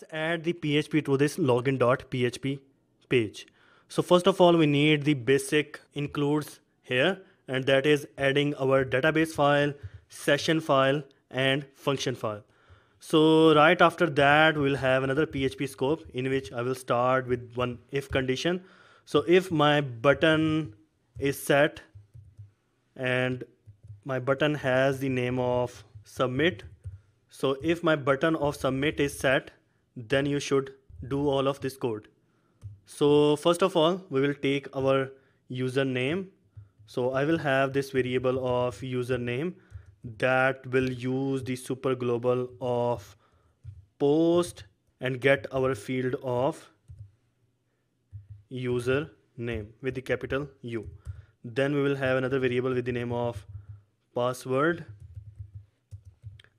let's add the PHP to this login.php page. So first of all, we need the basic includes here, and that is adding our database file, session file, and function file. So right after that, we'll have another PHP scope in which I will start with one if condition. So if my button is set and my button has the name of submit. So if my button of submit is set, then you should do all of this code. So first of all, we will take our username. So I will have this variable of username that will use the super global of post and get our field of user name with the capital U. Then we will have another variable with the name of password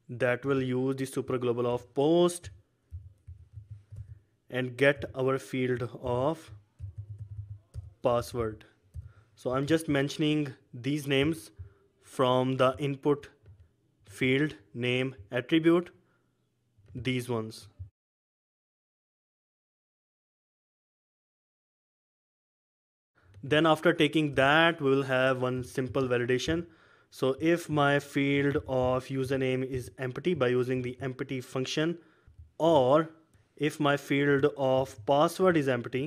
that will use the super global of post and get our field of password so i'm just mentioning these names from the input field name attribute these ones then after taking that we will have one simple validation so if my field of username is empty by using the empty function or if my field of password is empty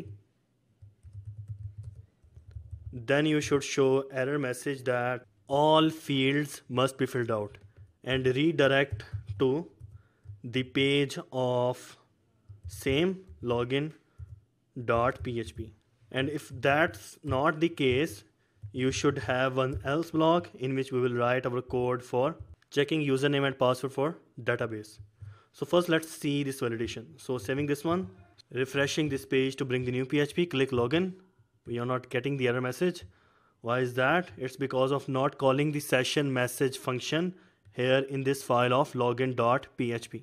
then you should show error message that all fields must be filled out and redirect to the page of same login php and if that's not the case you should have an else block in which we will write our code for checking username and password for database so first let's see this validation. So saving this one, refreshing this page to bring the new PHP, click login. We are not getting the error message. Why is that? It's because of not calling the session message function here in this file of login.php.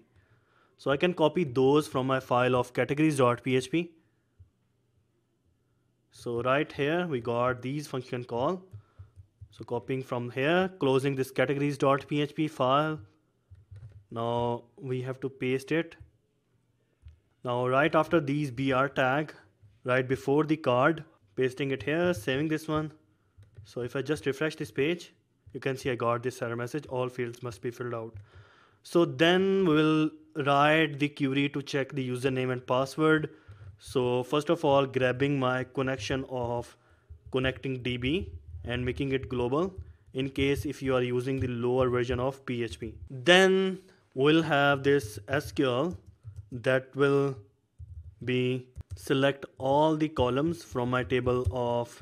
So I can copy those from my file of categories.php. So right here we got these function call. So copying from here, closing this categories.php file, now we have to paste it now right after these br tag right before the card pasting it here saving this one so if i just refresh this page you can see i got this error message all fields must be filled out so then we will write the query to check the username and password so first of all grabbing my connection of connecting db and making it global in case if you are using the lower version of php then we'll have this SQL that will be select all the columns from my table of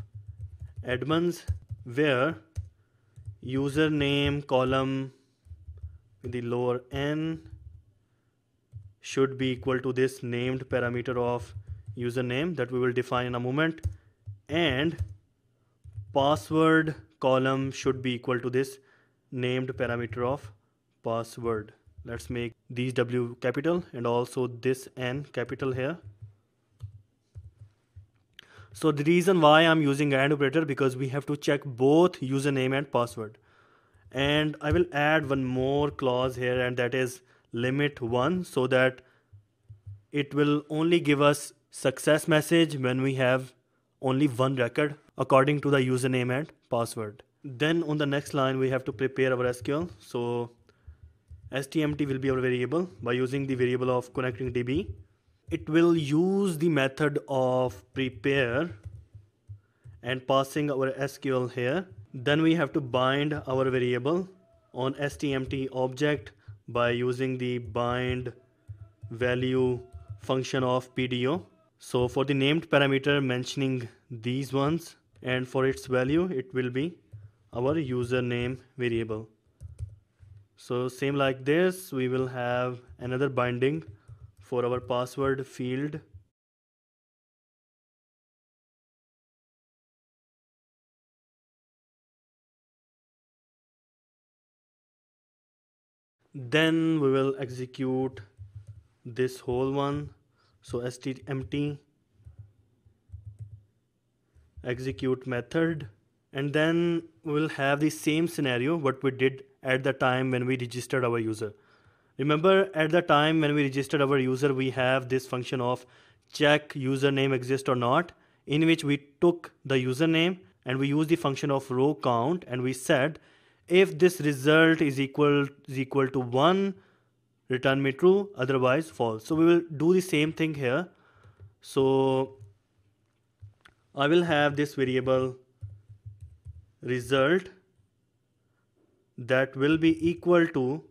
admins where username column the lower n should be equal to this named parameter of username that we will define in a moment and password column should be equal to this named parameter of password let's make these w capital and also this n capital here so the reason why i'm using and operator because we have to check both username and password and i will add one more clause here and that is limit one so that it will only give us success message when we have only one record according to the username and password then on the next line we have to prepare our sql so stmt will be our variable by using the variable of connecting db it will use the method of prepare and passing our sql here then we have to bind our variable on stmt object by using the bind value function of pdo so for the named parameter mentioning these ones and for its value it will be our username variable so same like this we will have another binding for our password field then we will execute this whole one so empty execute method and then we'll have the same scenario what we did at the time when we registered our user. Remember at the time when we registered our user, we have this function of check username exists or not, in which we took the username and we use the function of row count and we said if this result is equal is equal to 1 return me true otherwise false so we will do the same thing here so I will have this variable result that will be equal to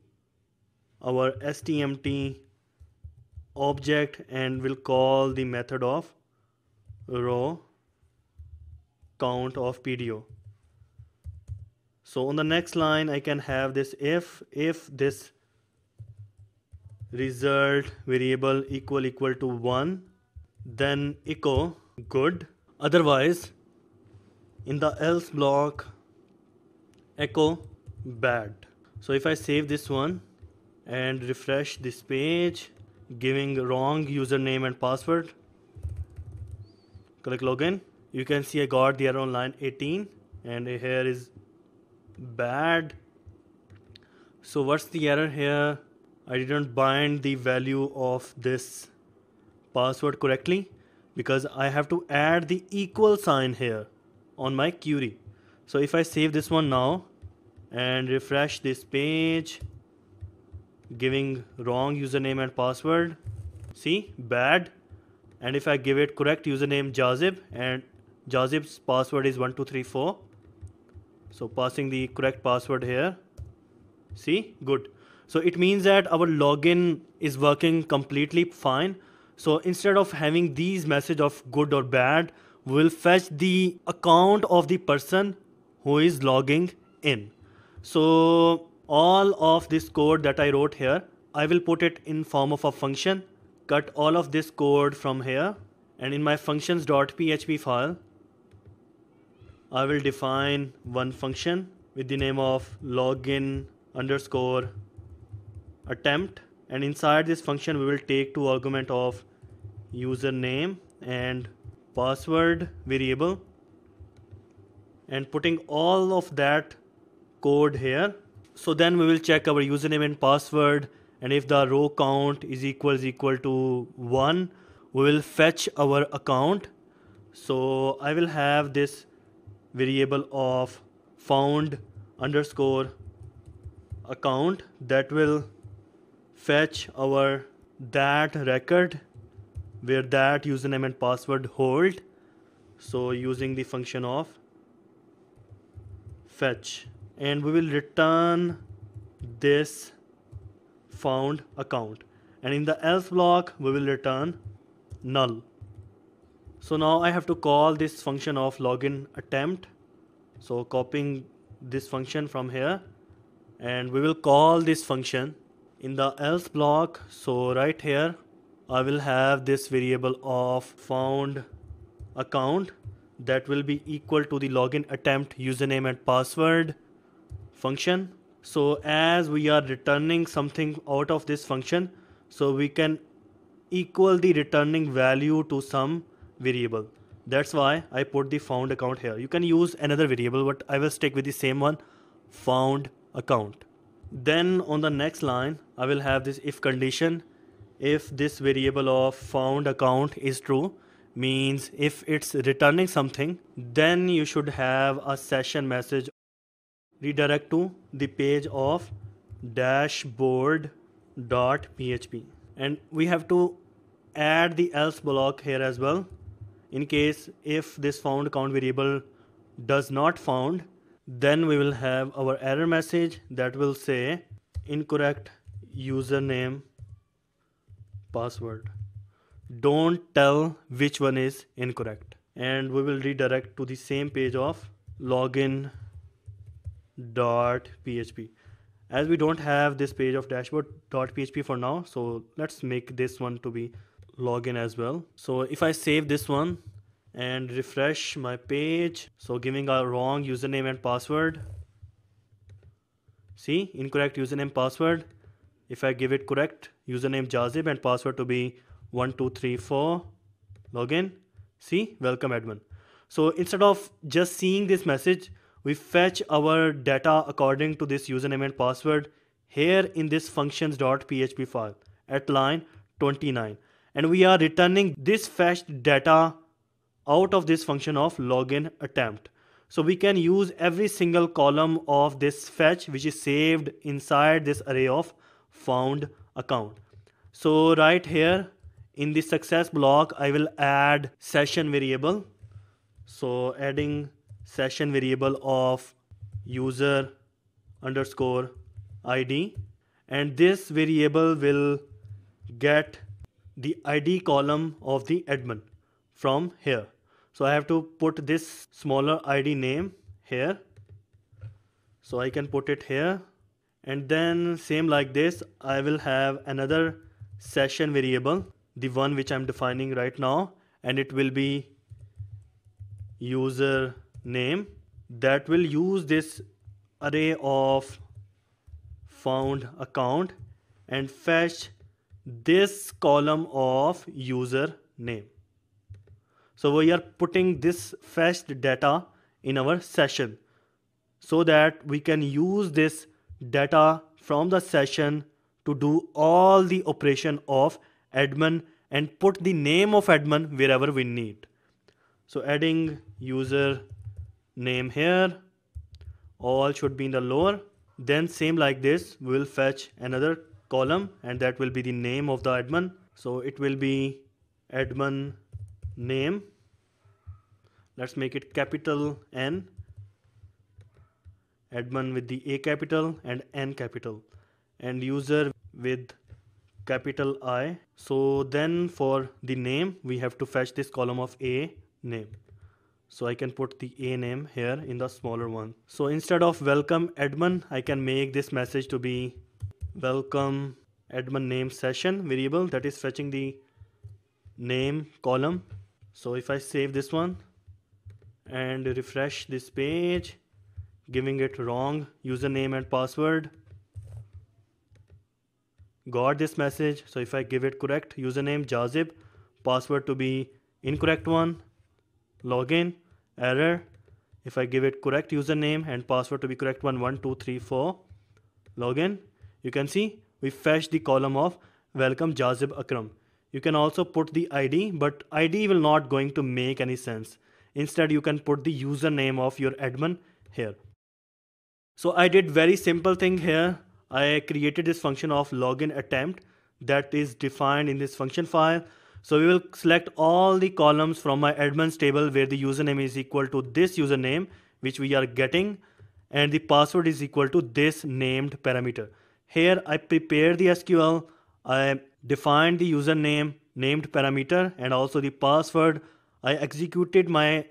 our stmt object and we'll call the method of row count of PDO. So on the next line I can have this if if this result variable equal equal to 1 then echo good otherwise in the else block echo bad so if I save this one and refresh this page giving wrong username and password click login you can see I got the error on line 18 and here is bad so what's the error here I didn't bind the value of this password correctly because I have to add the equal sign here on my query so if I save this one now and refresh this page giving wrong username and password see bad and if I give it correct username Jazib and Jazib's password is 1234 so passing the correct password here see good so it means that our login is working completely fine so instead of having these message of good or bad we'll fetch the account of the person who is logging in so all of this code that I wrote here, I will put it in form of a function, cut all of this code from here and in my functions.php file, I will define one function with the name of login underscore attempt and inside this function we will take two argument of username and password variable and putting all of that code here. So then we will check our username and password and if the row count is equals equal to 1 we will fetch our account. So I will have this variable of found underscore account that will fetch our that record where that username and password hold so using the function of fetch and we will return this found account and in the else block we will return null so now I have to call this function of login attempt so copying this function from here and we will call this function in the else block so right here I will have this variable of found account that will be equal to the login attempt username and password function so as we are returning something out of this function so we can equal the returning value to some variable that's why I put the found account here you can use another variable but I will stick with the same one found account then on the next line I will have this if condition if this variable of found account is true means if it's returning something then you should have a session message redirect to the page of dashboard.php and we have to add the else block here as well in case if this found count variable does not found then we will have our error message that will say incorrect username password don't tell which one is incorrect and we will redirect to the same page of login dot php as we don't have this page of dashboard dot php for now so let's make this one to be login as well so if i save this one and refresh my page so giving a wrong username and password see incorrect username password if i give it correct username jazib and password to be 1234 login see welcome admin so instead of just seeing this message we fetch our data according to this username and password here in this functions.php file at line 29 and we are returning this fetched data out of this function of login attempt so we can use every single column of this fetch which is saved inside this array of found account so right here in the success block i will add session variable so adding session variable of user underscore id and this variable will get the id column of the admin from here so i have to put this smaller id name here so i can put it here and then same like this i will have another session variable the one which i'm defining right now and it will be user name that will use this array of found account and fetch this column of user name. So we are putting this fetched data in our session so that we can use this data from the session to do all the operation of admin and put the name of admin wherever we need. So adding user name here all should be in the lower then same like this we will fetch another column and that will be the name of the admin so it will be admin name let's make it capital N admin with the A capital and N capital and user with capital I so then for the name we have to fetch this column of A name so I can put the a name here in the smaller one so instead of welcome admin I can make this message to be welcome admin name session variable that is fetching the name column so if I save this one and refresh this page giving it wrong username and password got this message so if I give it correct username jazib password to be incorrect one login error if I give it correct username and password to be correct one one two three four login you can see we fetch the column of welcome Jazib Akram you can also put the ID but ID will not going to make any sense instead you can put the username of your admin here so I did very simple thing here I created this function of login attempt that is defined in this function file so we will select all the columns from my admins table where the username is equal to this username which we are getting and the password is equal to this named parameter. Here I prepare the SQL, I define the username named parameter and also the password. I executed my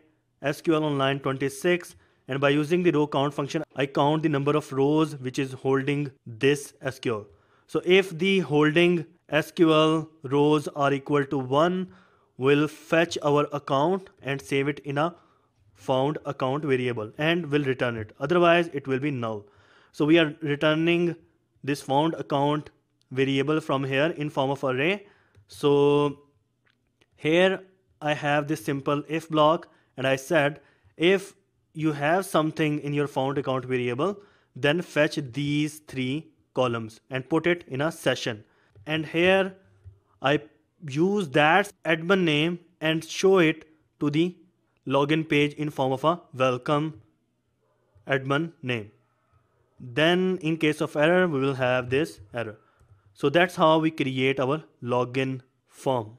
SQL on line 26 and by using the row count function I count the number of rows which is holding this SQL. So if the holding SQL rows are equal to 1, we'll fetch our account and save it in a found account variable and will return it. Otherwise, it will be null. So we are returning this found account variable from here in form of array. So here I have this simple if block and I said if you have something in your found account variable, then fetch these three columns and put it in a session and here I use that admin name and show it to the login page in form of a welcome admin name then in case of error we will have this error so that's how we create our login form